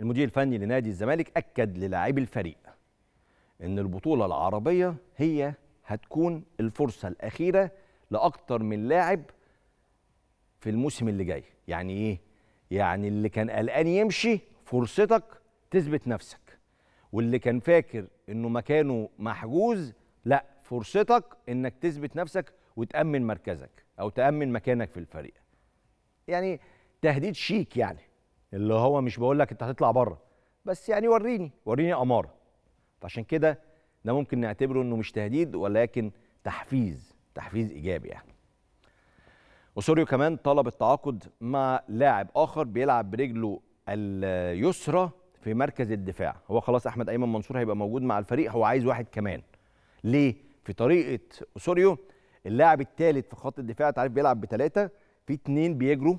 المدير الفني لنادي الزمالك أكد للاعبي الفريق إن البطولة العربية هي هتكون الفرصة الأخيرة لاكثر من لاعب في الموسم اللي جاي يعني إيه؟ يعني اللي كان قلقان يمشي فرصتك تثبت نفسك واللي كان فاكر إنه مكانه محجوز لا فرصتك إنك تثبت نفسك وتأمن مركزك أو تأمن مكانك في الفريق يعني تهديد شيك يعني اللي هو مش بقول لك انت هتطلع بره بس يعني وريني وريني اماره فعشان كده ده ممكن نعتبره انه مش تهديد ولكن تحفيز تحفيز ايجابي يعني وسوريو كمان طلب التعاقد مع لاعب اخر بيلعب برجله اليسرى في مركز الدفاع هو خلاص احمد ايمن منصور هيبقى موجود مع الفريق هو عايز واحد كمان ليه في طريقه سوريو اللاعب الثالث في خط الدفاع تعرف بيلعب بثلاثه في اثنين بيجروا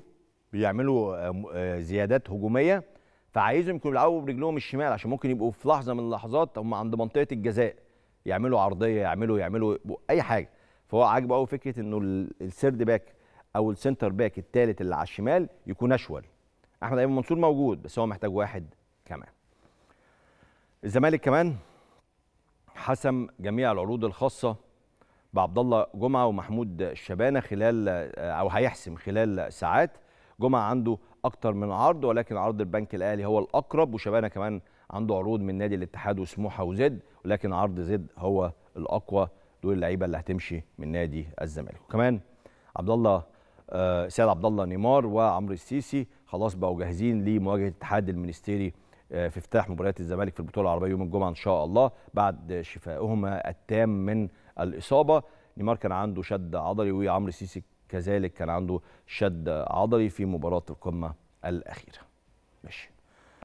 بيعملوا آه، آه، زيادات هجوميه فعايزهم يكونوا بيلعبوا برجلهم الشمال عشان ممكن يبقوا في لحظه من اللحظات هم عند منطقه الجزاء يعملوا عرضيه يعملوا يعملوا اي حاجه فهو عاجبه قوي فكره انه السيرد باك او السنتر باك الثالث اللي على الشمال يكون اشول احمد ايمن منصور موجود بس هو محتاج واحد كمان الزمالك كمان حسم جميع العروض الخاصه بعبد الله جمعه ومحمود الشبانه خلال آه، او هيحسم خلال ساعات جمعه عنده اكتر من عرض ولكن عرض البنك الاهلي هو الاقرب وشبانه كمان عنده عروض من نادي الاتحاد وسموحه وزد ولكن عرض زد هو الاقوى دول اللعيبه اللي هتمشي من نادي الزمالك وكمان عبد الله آه، سيد عبد الله نيمار وعمرو السيسي خلاص بقوا جاهزين لمواجهه الاتحاد المينستيري آه، في افتتاح مباريات الزمالك في البطوله العربيه يوم الجمعه ان شاء الله بعد شفائهما التام من الاصابه نيمار كان عنده شد عضلي وعمرو السيسي كذلك كان عنده شد عضلي في مباراة القمة الأخيرة ماشي